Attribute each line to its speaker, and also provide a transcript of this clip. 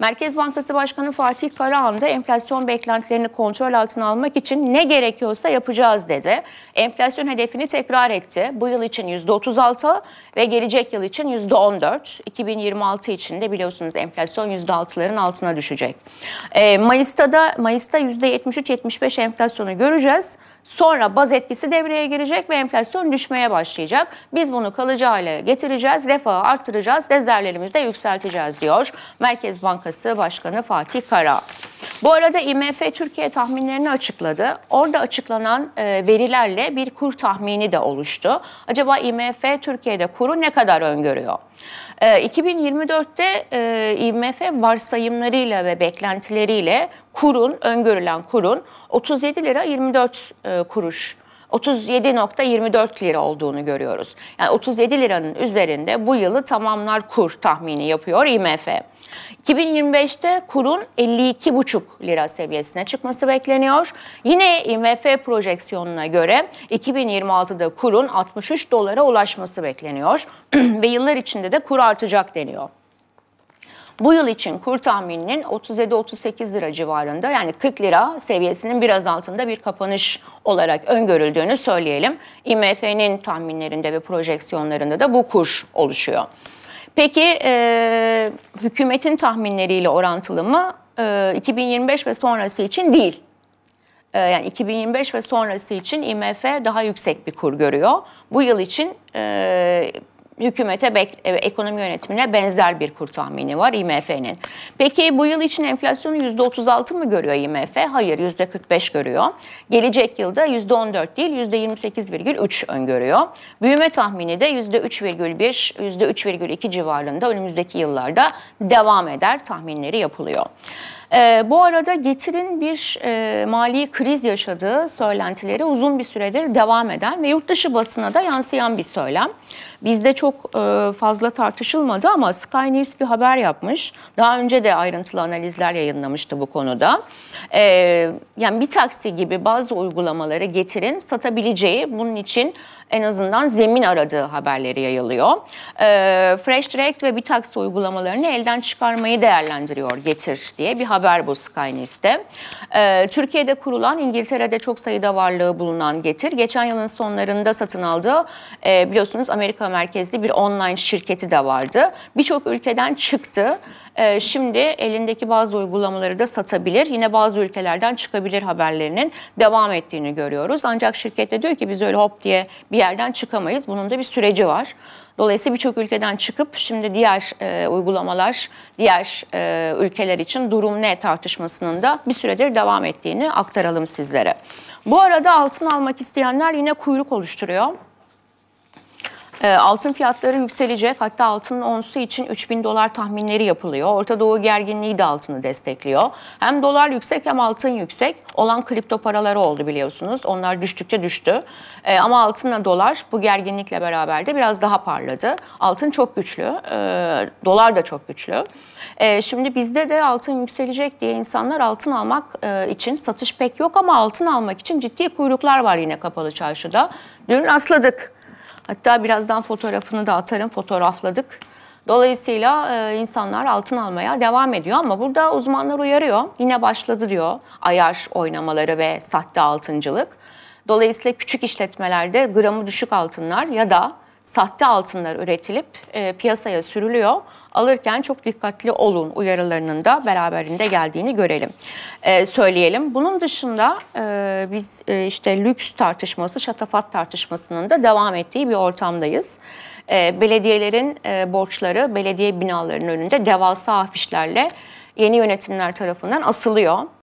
Speaker 1: Merkez Bankası Başkanı Fatih Karahan da enflasyon beklentilerini kontrol altına almak için ne gerekiyorsa yapacağız dedi. Enflasyon hedefini tekrar etti. Bu yıl için %36 ve gelecek yıl için %14. 2026 için de biliyorsunuz enflasyon %6'ların altına düşecek. Ee, Mayıs'ta da Mayıs'ta %73-75 enflasyonu göreceğiz. Sonra baz etkisi devreye girecek ve enflasyon düşmeye başlayacak. Biz bunu kalıcı hale getireceğiz, refahı arttıracağız, rezervlerimizi de yükselteceğiz diyor Merkez Bankası Bankası Başkanı Fatih Kara. Bu arada IMF Türkiye tahminlerini açıkladı. Orada açıklanan e, verilerle bir kur tahmini de oluştu. Acaba IMF Türkiye'de kuru ne kadar öngörüyor? 2024'te e, e, IMF varsayımlarıyla ve beklentileriyle kurun öngörülen kurun 37 lira 24 kuruş 37.24 lira olduğunu görüyoruz. Yani 37 liranın üzerinde bu yılı tamamlar kur tahmini yapıyor IMF. 2025'te kurun 52,5 lira seviyesine çıkması bekleniyor. Yine IMF projeksiyonuna göre 2026'da kurun 63 dolara ulaşması bekleniyor ve yıllar içinde de kur artacak deniyor. Bu yıl için kur tahmininin 37-38 lira civarında yani 40 lira seviyesinin biraz altında bir kapanış olarak öngörüldüğünü söyleyelim. IMF'nin tahminlerinde ve projeksiyonlarında da bu kur oluşuyor. Peki e, hükümetin tahminleriyle orantılı mı? E, 2025 ve sonrası için değil. E, yani 2025 ve sonrası için IMF daha yüksek bir kur görüyor. Bu yıl için e, hükümete e, ekonomi yönetimine benzer bir kur tahmini var IMF'nin. Peki bu yıl için enflasyonu %36 mı görüyor IMF? Hayır %45 görüyor. Gelecek yılda %14 değil %28,3 öngörüyor. Büyüme tahmini de %3,1 %3,2 civarında önümüzdeki yıllarda devam eder tahminleri yapılıyor. E, bu arada Getir'in bir e, mali kriz yaşadığı söylentileri uzun bir süredir devam eden ve yurt dışı basına da yansıyan bir söylem. Bizde çok e, fazla tartışılmadı ama Sky News bir haber yapmış. Daha önce de ayrıntılı analizler yayınlamıştı bu konuda. E, yani bir taksi gibi bazı uygulamaları Getir'in satabileceği bunun için en azından zemin aradığı haberleri yayılıyor. E, ee, Fresh Direct ve bir taksi uygulamalarını elden çıkarmayı değerlendiriyor Getir diye bir haber haber bu Sky News'te. Ee, Türkiye'de kurulan İngiltere'de çok sayıda varlığı bulunan Getir geçen yılın sonlarında satın aldığı e, biliyorsunuz Amerika merkezli bir online şirketi de vardı. Birçok ülkeden çıktı. Ee, şimdi elindeki bazı uygulamaları da satabilir. Yine bazı ülkelerden çıkabilir haberlerinin devam ettiğini görüyoruz. Ancak şirket de diyor ki biz öyle hop diye bir yerden çıkamayız. Bunun da bir süreci var. Dolayısıyla birçok ülkeden çıkıp şimdi diğer e, uygulamalar, diğer e, ülkeler için durum ne tartışmasının da bir süredir devam ettiğini aktaralım sizlere. Bu arada altın almak isteyenler yine kuyruk oluşturuyor. Ee, altın fiyatları yükselecek. Hatta altının onsu için 3000 dolar tahminleri yapılıyor. Orta Doğu gerginliği de altını destekliyor. Hem dolar yüksek hem altın yüksek. Olan kripto paraları oldu biliyorsunuz. Onlar düştükçe düştü. E, ama altınla dolar bu gerginlikle beraber de biraz daha parladı. Altın çok güçlü. Ee, dolar da çok güçlü. şimdi bizde de altın yükselecek diye insanlar altın almak e, için satış pek yok ama altın almak için ciddi kuyruklar var yine kapalı çarşıda. Dün rastladık Hatta birazdan fotoğrafını da atarım, fotoğrafladık. Dolayısıyla e, insanlar altın almaya devam ediyor ama burada uzmanlar uyarıyor. Yine başladı diyor ayar oynamaları ve sahte altıncılık. Dolayısıyla küçük işletmelerde gramı düşük altınlar ya da sahte altınlar üretilip e, piyasaya sürülüyor alırken çok dikkatli olun uyarılarının da beraberinde geldiğini görelim, e, söyleyelim. Bunun dışında e, biz e, işte lüks tartışması, şatafat tartışmasının da devam ettiği bir ortamdayız. E, belediyelerin e, borçları belediye binalarının önünde devasa afişlerle yeni yönetimler tarafından asılıyor.